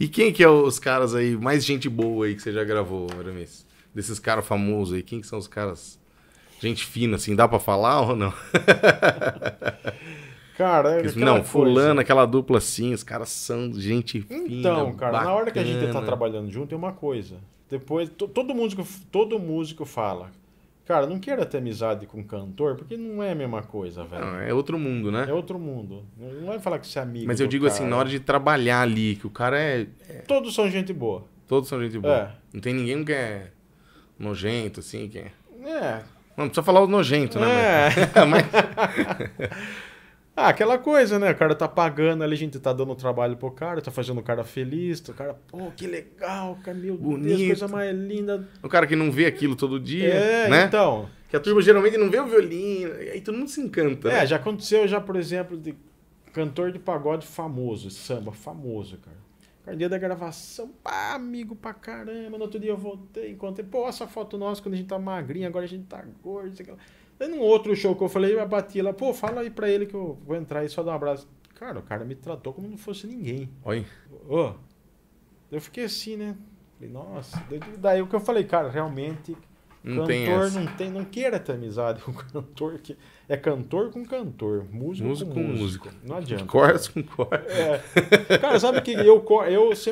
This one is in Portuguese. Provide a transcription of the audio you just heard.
E quem que é os caras aí, mais gente boa aí que você já gravou, Aramis? Desses caras famosos aí, quem que são os caras? Gente fina, assim, dá para falar ou não? Cara, é Não, fulano, coisa. aquela dupla assim, os caras são gente então, fina, Então, cara, bacana. na hora que a gente tá trabalhando junto, é uma coisa. Depois, todo músico, todo músico fala, Cara, não quero ter amizade com cantor, porque não é a mesma coisa, velho. Não, é outro mundo, né? É outro mundo. Não vai falar que você é amigo. Mas eu digo cara. assim, na hora de trabalhar ali, que o cara é, é, Todos são gente boa. Todos são gente boa. É. Não tem ninguém que é nojento, assim, que é. É. Não, não precisa falar o nojento, né? É. Mas... Ah, aquela coisa, né? O cara tá pagando ali, a gente tá dando trabalho pro cara, tá fazendo o cara feliz, o cara, pô, que legal, cara, meu Bonito. Deus, coisa mais linda. O cara que não vê aquilo todo dia, é, né? então. Que a turma geralmente não vê o violino, aí todo mundo se encanta. Né? É, né? já aconteceu já, por exemplo, de cantor de pagode famoso, samba famoso, cara. Cara, dia da gravação, pá, amigo pra caramba. No outro dia eu voltei, encontrei, pô, essa foto nossa quando a gente tá magrinho, agora a gente tá gordo, sei lá. Aí num outro show que eu falei, eu bati lá, pô, fala aí pra ele que eu vou entrar aí só dar um abraço. Cara, o cara me tratou como não fosse ninguém. Oi. Ô. Eu fiquei assim, né? Falei, nossa. Daí o que eu falei, cara, realmente. Não cantor tem não tem, não queira ter amizade com cantor. Que é cantor com cantor, músico, músico com, músico. músico. Não adianta. Cortes com cortes. É. Cara, sabe que eu, eu sempre.